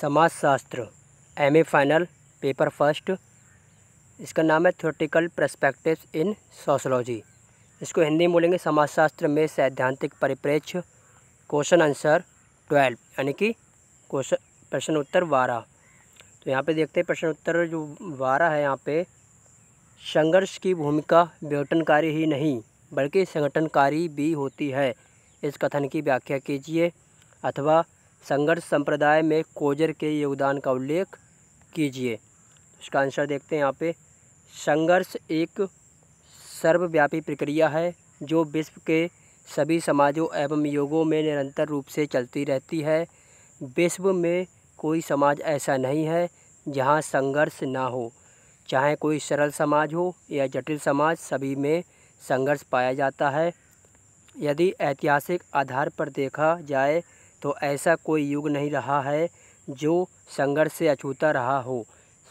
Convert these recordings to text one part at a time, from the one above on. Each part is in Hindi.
समाजशास्त्र M A final paper first इसका नाम है थ्योरेटिकल प्रस्पेक्टिव इन सोशोलॉजी इसको हिंदी में बोलेंगे समाजशास्त्र में सैद्धांतिक परिप्रेक्ष्य क्वेश्चन आंसर ट्वेल्व यानी कि क्वेश्चन प्रश्न उत्तर बारह तो यहाँ पे देखते हैं प्रश्न उत्तर जो बारह है यहाँ पे संघर्ष की भूमिका विघटनकारी ही नहीं बल्कि संगठनकारी भी होती है इस कथन की व्याख्या कीजिए अथवा संघर्ष संप्रदाय में कोजर के योगदान का उल्लेख कीजिए इसका आंसर देखते हैं यहाँ पे संघर्ष एक सर्वव्यापी प्रक्रिया है जो विश्व के सभी समाजों एवं योगों में निरंतर रूप से चलती रहती है विश्व में कोई समाज ऐसा नहीं है जहाँ संघर्ष ना हो चाहे कोई सरल समाज हो या जटिल समाज सभी में संघर्ष पाया जाता है यदि ऐतिहासिक आधार पर देखा जाए तो ऐसा कोई युग नहीं रहा है जो संघर्ष से अछूता रहा हो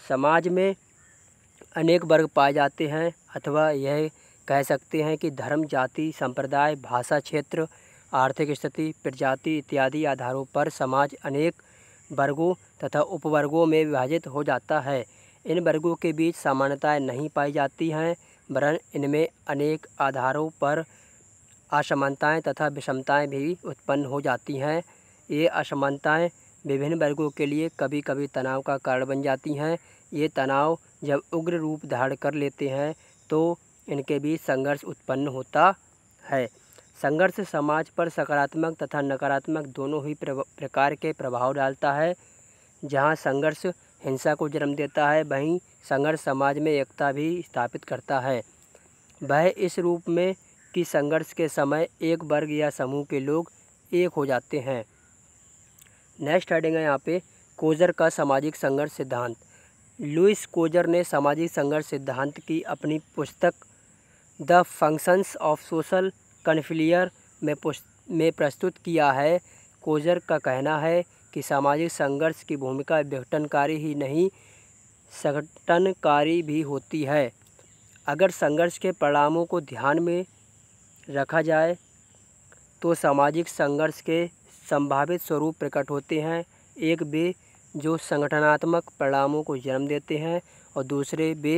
समाज में अनेक वर्ग पाए जाते हैं अथवा यह कह सकते हैं कि धर्म जाति संप्रदाय भाषा क्षेत्र आर्थिक स्थिति प्रजाति इत्यादि आधारों पर समाज अनेक वर्गों तथा उपवर्गों में विभाजित हो जाता है इन वर्गों के बीच सामान्यताएं नहीं पाई जाती हैं वरन इनमें अनेक आधारों पर असमानताएं तथा विषमताएं भी उत्पन्न हो जाती हैं ये असमानताएं विभिन्न वर्गों के लिए कभी कभी तनाव का कारण बन जाती हैं ये तनाव जब उग्र रूप धारण कर लेते हैं तो इनके बीच संघर्ष उत्पन्न होता है संघर्ष समाज पर सकारात्मक तथा नकारात्मक दोनों ही प्रकार के प्रभाव डालता है जहाँ संघर्ष हिंसा को जन्म देता है वहीं संघर्ष समाज में एकता भी स्थापित करता है वह इस रूप में कि संघर्ष के समय एक वर्ग या समूह के लोग एक हो जाते हैं नेक्स्ट हेडिंग है यहाँ पे कोजर का सामाजिक संघर्ष सिद्धांत लुइस कोजर ने सामाजिक संघर्ष सिद्धांत की अपनी पुस्तक the functions of social conflict में में प्रस्तुत किया है कोजर का कहना है कि सामाजिक संघर्ष की भूमिका विघटनकारी ही नहीं संगठनकारी भी होती है अगर संघर्ष के परिणामों को ध्यान में रखा जाए तो सामाजिक संघर्ष के संभावित स्वरूप प्रकट होते हैं एक वे जो संगठनात्मक परिणामों को जन्म देते हैं और दूसरे वे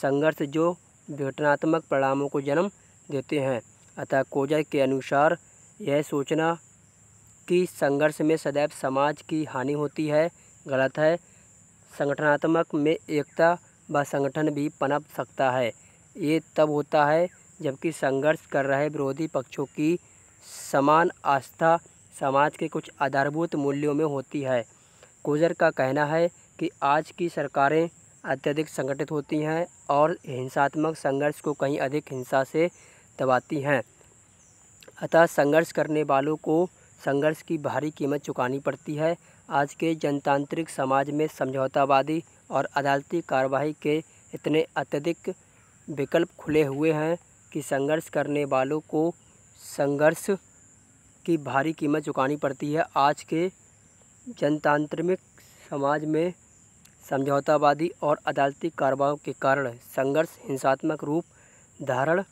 संघर्ष जो विघटनात्मक परिणामों को जन्म देते हैं अतः कोजा के अनुसार यह सोचना कि संघर्ष में सदैव समाज की हानि होती है गलत है संगठनात्मक में एकता व संगठन भी पनप सकता है ये तब होता है जबकि संघर्ष कर रहे विरोधी पक्षों की समान आस्था समाज के कुछ आधारभूत मूल्यों में होती है गुजर का कहना है कि आज की सरकारें अत्यधिक संगठित होती हैं और हिंसात्मक संघर्ष को कहीं अधिक हिंसा से दबाती हैं अतः संघर्ष करने वालों को संघर्ष की भारी कीमत चुकानी पड़ती है आज के जनतांत्रिक समाज में समझौतावादी और अदालती कार्रवाई के इतने अत्यधिक विकल्प खुले हुए हैं कि संघर्ष करने वालों को संघर्ष की भारी कीमत चुकानी पड़ती है आज के जनतांत्रिक समाज में समझौतावादी और अदालती कार्रवाओं के कारण संघर्ष हिंसात्मक रूप धारण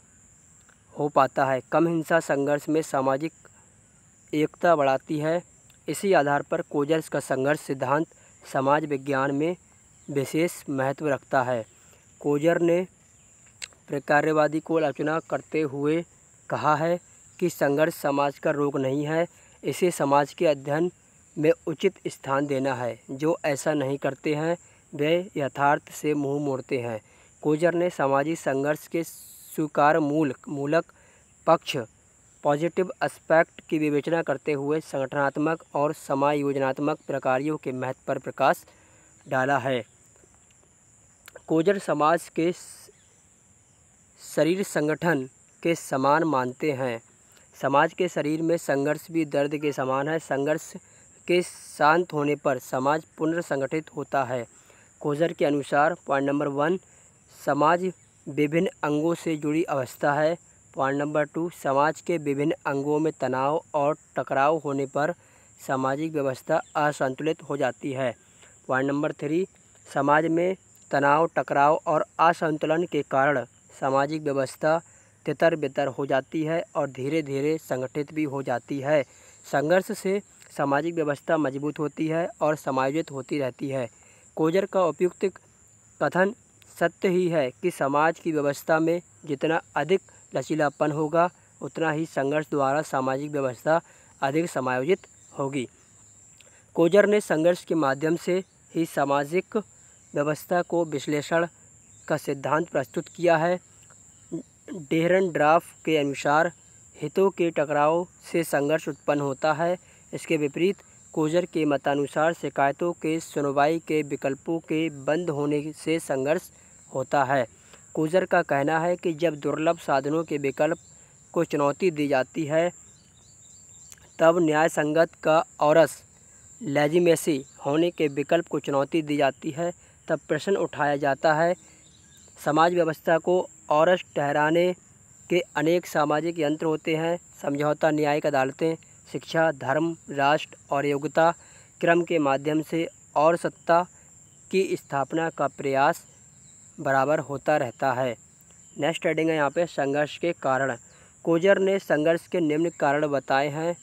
हो पाता है कम हिंसा संघर्ष में सामाजिक एकता बढ़ाती है इसी आधार पर कोजर्स का संघर्ष सिद्धांत समाज विज्ञान में विशेष महत्व रखता है कोजर ने प्रकार्यवादी को आलोचना करते हुए कहा है कि संघर्ष समाज का रोग नहीं है इसे समाज के अध्ययन में उचित स्थान देना है जो ऐसा नहीं करते हैं वे यथार्थ से मुँह मोड़ते हैं कोजर ने सामाजिक संघर्ष के स्वीकार मूल मूलक पक्ष पॉजिटिव एस्पेक्ट की विवेचना करते हुए संगठनात्मक और समायोजनात्मक प्रकारियों के महत्व पर प्रकाश डाला है कोजर समाज के शरीर संगठन के समान मानते हैं समाज के शरीर में संघर्ष भी दर्द के समान है संघर्ष के शांत होने पर समाज पुनर्संगठित होता है कोजर के अनुसार पॉइंट नंबर वन समाज विभिन्न अंगों से जुड़ी अवस्था है पॉइंट नंबर टू समाज के विभिन्न अंगों में तनाव और टकराव होने पर सामाजिक व्यवस्था असंतुलित हो जाती है पॉइंट नंबर थ्री समाज में तनाव टकराव और असंतुलन के कारण सामाजिक व्यवस्था तितर बितर हो जाती है और धीरे धीरे संगठित भी हो जाती है संघर्ष से सामाजिक व्यवस्था मजबूत होती है और समायोजित होती रहती है कोजर का उपयुक्त कथन सत्य ही है कि समाज की व्यवस्था में जितना अधिक लचीलापन होगा उतना ही संघर्ष द्वारा सामाजिक व्यवस्था अधिक समायोजित होगी कोजर ने संघर्ष के माध्यम से ही सामाजिक व्यवस्था को विश्लेषण का सिद्धांत प्रस्तुत किया है डेहरन ड्राफ्ट के अनुसार हितों के टकराव से संघर्ष उत्पन्न होता है इसके विपरीत कोजर के मतानुसार शिकायतों के सुनवाई के विकल्पों के बंद होने से संघर्ष होता है कोजर का कहना है कि जब दुर्लभ साधनों के विकल्प को चुनौती दी जाती है तब न्याय संगत का औरस लेजिमेसी होने के विकल्प को चुनौती दी जाती है तब प्रश्न उठाया जाता है समाज व्यवस्था को औरस ठहराने के अनेक सामाजिक यंत्र होते हैं समझौता न्यायिक अदालतें शिक्षा धर्म राष्ट्र और योग्यता क्रम के माध्यम से और सत्ता की स्थापना का प्रयास बराबर होता रहता है नेक्स्ट हेडिंग है यहाँ पे संघर्ष के कारण कोजर ने संघर्ष के निम्न कारण बताए हैं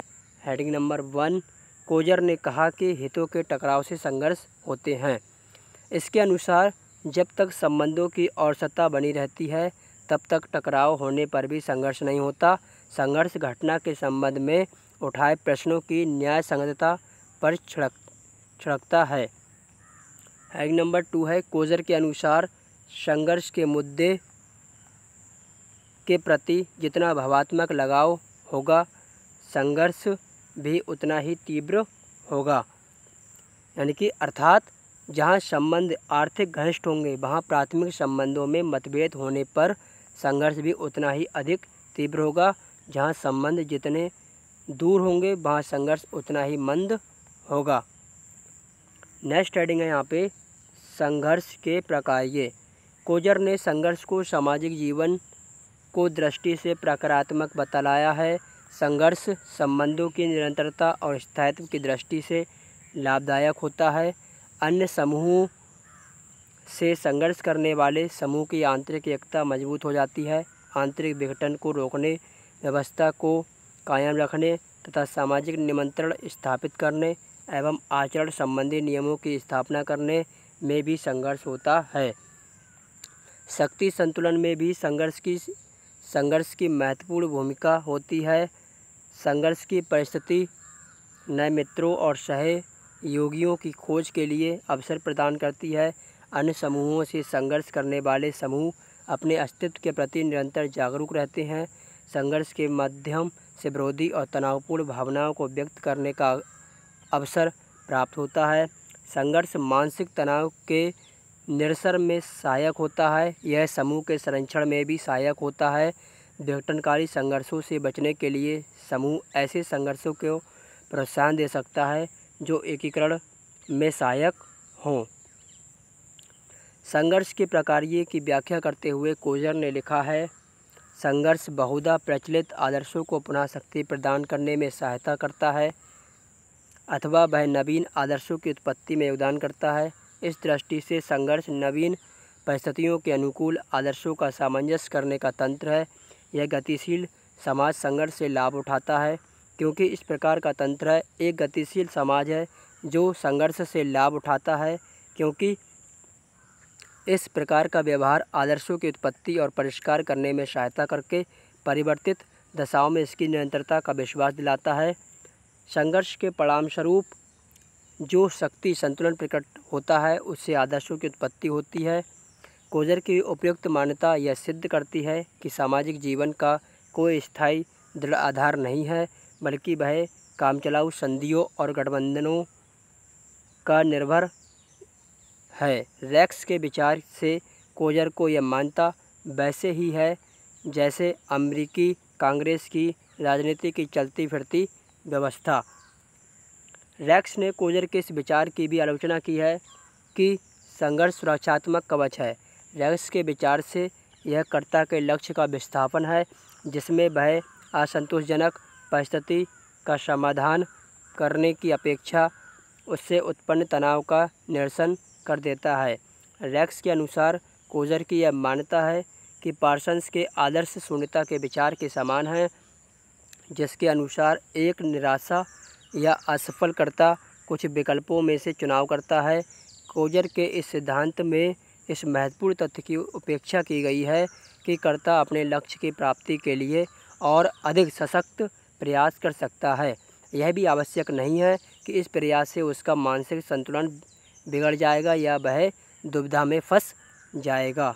हेडिंग नंबर वन कोजर ने कहा कि हितों के टकराव से संघर्ष होते हैं इसके अनुसार जब तक संबंधों की औसतता बनी रहती है तब तक टकराव होने पर भी संघर्ष नहीं होता संघर्ष घटना के संबंध में उठाए प्रश्नों की न्याय संगतता पर छिड़क छिड़कता है एग नंबर टू है कोजर के अनुसार संघर्ष के मुद्दे के प्रति जितना भावात्मक लगाव होगा संघर्ष भी उतना ही तीव्र होगा यानी कि अर्थात जहाँ संबंध आर्थिक घनिष्ठ होंगे वहाँ प्राथमिक संबंधों में मतभेद होने पर संघर्ष भी उतना ही अधिक तीव्र होगा जहाँ संबंध जितने दूर होंगे वहाँ संघर्ष उतना ही मंद होगा नेक्स्ट हेडिंग है यहाँ पे संघर्ष के प्रकार ये कोजर ने संघर्ष को सामाजिक जीवन को दृष्टि से प्रकारात्मक बतलाया है संघर्ष संबंधों की निरंतरता और स्थायित्व की दृष्टि से लाभदायक होता है अन्य समूहों से संघर्ष करने वाले समूह की आंतरिक एकता मजबूत हो जाती है आंतरिक विघटन को रोकने व्यवस्था को कायम रखने तथा सामाजिक निमंत्रण स्थापित करने एवं आचरण संबंधी नियमों की स्थापना करने में भी संघर्ष होता है शक्ति संतुलन में भी संघर्ष की संघर्ष की महत्वपूर्ण भूमिका होती है संघर्ष की परिस्थिति नए मित्रों और सहे योगियों की खोज के लिए अवसर प्रदान करती है अन्य समूहों से संघर्ष करने वाले समूह अपने अस्तित्व के प्रति निरंतर जागरूक रहते हैं संघर्ष के माध्यम से विरोधी और तनावपूर्ण भावनाओं को व्यक्त करने का अवसर प्राप्त होता है संघर्ष मानसिक तनाव के निरसर में सहायक होता है यह समूह के संरक्षण में भी सहायक होता है विघटनकारी संघर्षों से बचने के लिए समूह ऐसे संघर्षों को प्रोत्साहन दे सकता है जो एकीकरण में सहायक हों संघर्ष के प्रकार की व्याख्या करते हुए कोजर ने लिखा है संघर्ष बहुधा प्रचलित आदर्शों को पुनः शक्ति प्रदान करने में सहायता करता है अथवा वह नवीन आदर्शों की उत्पत्ति में योगदान करता है इस दृष्टि से संघर्ष नवीन परिस्थितियों के अनुकूल आदर्शों का सामंजस्य करने का तंत्र है यह गतिशील समाज संघर्ष से लाभ उठाता है क्योंकि इस प्रकार का तंत्र एक गतिशील समाज है जो संघर्ष से लाभ उठाता है क्योंकि इस प्रकार का व्यवहार आदर्शों की उत्पत्ति और परिष्कार करने में सहायता करके परिवर्तित दशाओं में इसकी निरंतरता का विश्वास दिलाता है संघर्ष के परामस्वरूप जो शक्ति संतुलन प्रकट होता है उससे आदर्शों की उत्पत्ति होती है कोजर की उपयुक्त मान्यता यह सिद्ध करती है कि सामाजिक जीवन का कोई स्थायी दृढ़ आधार नहीं है बल्कि वह कामचलाऊ संधियों और गठबंधनों का निर्भर है रैक्स के विचार से कोजर को यह मानता वैसे ही है जैसे अमरीकी कांग्रेस की राजनीति की चलती फिरती व्यवस्था रैक्स ने कोजर के इस विचार की भी आलोचना की है कि संघर्ष सुरक्षात्मक कवच है रैक्स के विचार से यह कर्ता के लक्ष्य का विस्थापन है जिसमें वह असंतोषजनक परिस्थिति का समाधान करने की अपेक्षा उससे उत्पन्न तनाव का निरसन कर देता है रैक्स के अनुसार कोजर की यह मान्यता है कि पार्सन्स के आदर्श शून्यता के विचार के समान हैं जिसके अनुसार एक निराशा या असफलकर्ता कुछ विकल्पों में से चुनाव करता है कोजर के इस सिद्धांत में इस महत्वपूर्ण तथ्य की उपेक्षा की गई है कि कर्ता अपने लक्ष्य की प्राप्ति के लिए और अधिक सशक्त प्रयास कर सकता है यह भी आवश्यक नहीं है कि इस प्रयास से उसका मानसिक संतुलन बिगड़ जाएगा या वह दुविधा में फंस जाएगा